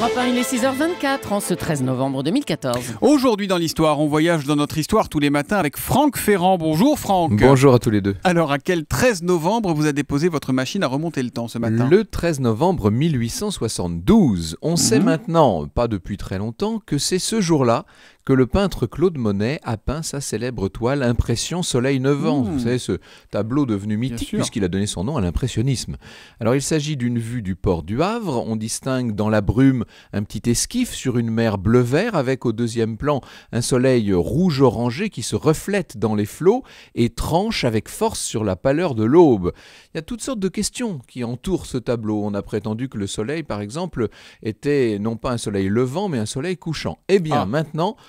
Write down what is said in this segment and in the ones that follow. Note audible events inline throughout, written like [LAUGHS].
Europe 1, il est 6h24 en ce 13 novembre 2014. Aujourd'hui dans l'histoire, on voyage dans notre histoire tous les matins avec Franck Ferrand. Bonjour Franck. Bonjour à tous les deux. Alors à quel 13 novembre vous a déposé votre machine à remonter le temps ce matin Le 13 novembre 1872. On sait mhm. maintenant, pas depuis très longtemps, que c'est ce jour-là que le peintre Claude Monet a peint sa célèbre toile Impression Soleil 9 hmm. Vous savez, ce tableau devenu mythique puisqu'il a donné son nom à l'impressionnisme. Alors il s'agit d'une vue du port du Havre. On distingue dans la brume un petit esquif sur une mer bleu-vert avec au deuxième plan un soleil rouge-orangé qui se reflète dans les flots et tranche avec force sur la pâleur de l'aube. Il y a toutes sortes de questions qui entourent ce tableau. On a prétendu que le soleil, par exemple, était non pas un soleil levant mais un soleil couchant. Eh bien, ah. maintenant,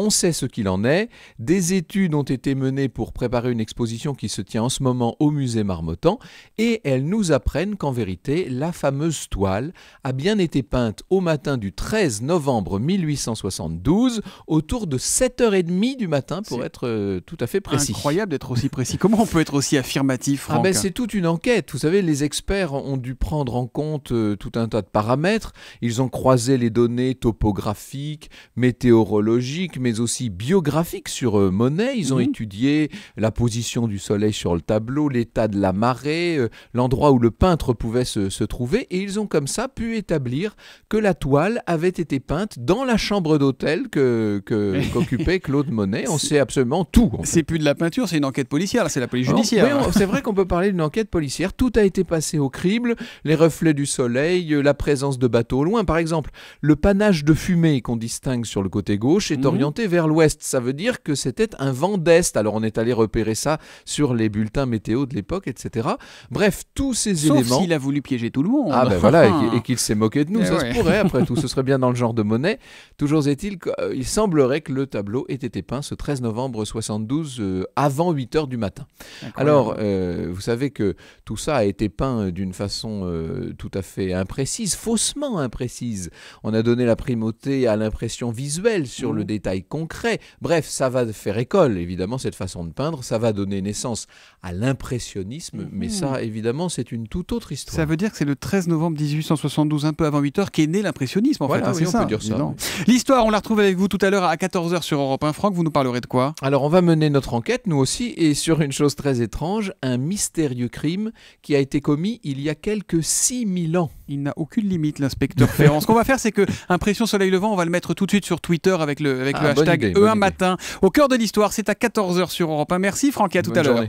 on sait ce qu'il en est. Des études ont été menées pour préparer une exposition qui se tient en ce moment au musée Marmottan et elles nous apprennent qu'en vérité, la fameuse toile a bien été peinte au matin du 13 novembre 1872 autour de 7h30 du matin pour être euh, tout à fait précis. Incroyable d'être aussi précis. Comment on peut être aussi affirmatif ah ben, c'est toute une enquête. Vous savez, les experts ont dû prendre en compte euh, tout un tas de paramètres. Ils ont croisé les données topographiques, météorologiques, mais aussi biographiques sur euh, Monet. Ils ont mhm. étudié la position du soleil sur le tableau, l'état de la marée, euh, l'endroit où le peintre pouvait se, trouver, et ils ont comme ça pu établir que la toile avait été peinte dans la chambre d'hôtel que, [LAUGHS] qu'occupait Claude Monet. On sait absolument tout. C'est plus de la peinture, c'est une enquête policière, c'est la police judiciaire. c'est vrai qu'on peut parler d'une enquête policière. Tout a été passé au crible, les reflets du soleil, euh, la présence de bateaux au loin, par exemple. Le panache de fumée qu'on distingue sur le côté gauche est mhm. orienté vers l'ouest. Ça veut dire que c'était un vent d'est. Alors on est allé repérer ça sur les bulletins météo de l'époque, etc. Bref, tous ces Sauf éléments. S'il a voulu piéger tout le monde. Ah ben voilà, et qu'il s'est moqué de nous, eh ça se pourrait après [LAUGHS] tout. Ce serait bien dans le genre de monnaie. Toujours est-il qu'il euh, semblerait que le tableau ait été peint ce 13 novembre 72 euh, avant 8 heures du matin. Alors, euh, vous savez que tout ça a été peint d'une façon tout à fait imprécise, faussement imprécise. On a donné la primauté à l'impression visuelle sur le mmh. détail concret. Bref, ça va faire école, évidemment, cette façon de peindre, ça va donner naissance à l'impressionnisme, mais mhm. ça, évidemment, c'est une toute autre histoire. Ça veut dire que c'est le 13 novembre 1872, un peu avant 8 heures, qu'est né l'impressionnisme, en fait. Hein, ça, L'histoire, on la retrouve avec vous tout à l'heure à 14h sur Europe 1. Franck, vous nous parlerez de quoi Alors, on va mener notre enquête, nous aussi, et sur une chose très étrange, un mystérieux crime qui a été commis il y a quelques 6000 ans. Il n'a aucune limite, l'inspecteur Ferrand. Ce qu'on va faire, c'est que Impression Soleil Levant, on va le mettre tout de suite sur Twitter avec le hashtag E1 e Matin. Au cœur de l'histoire, c'est à 14h sur Europe 1. Merci Franck et à tout à l'heure.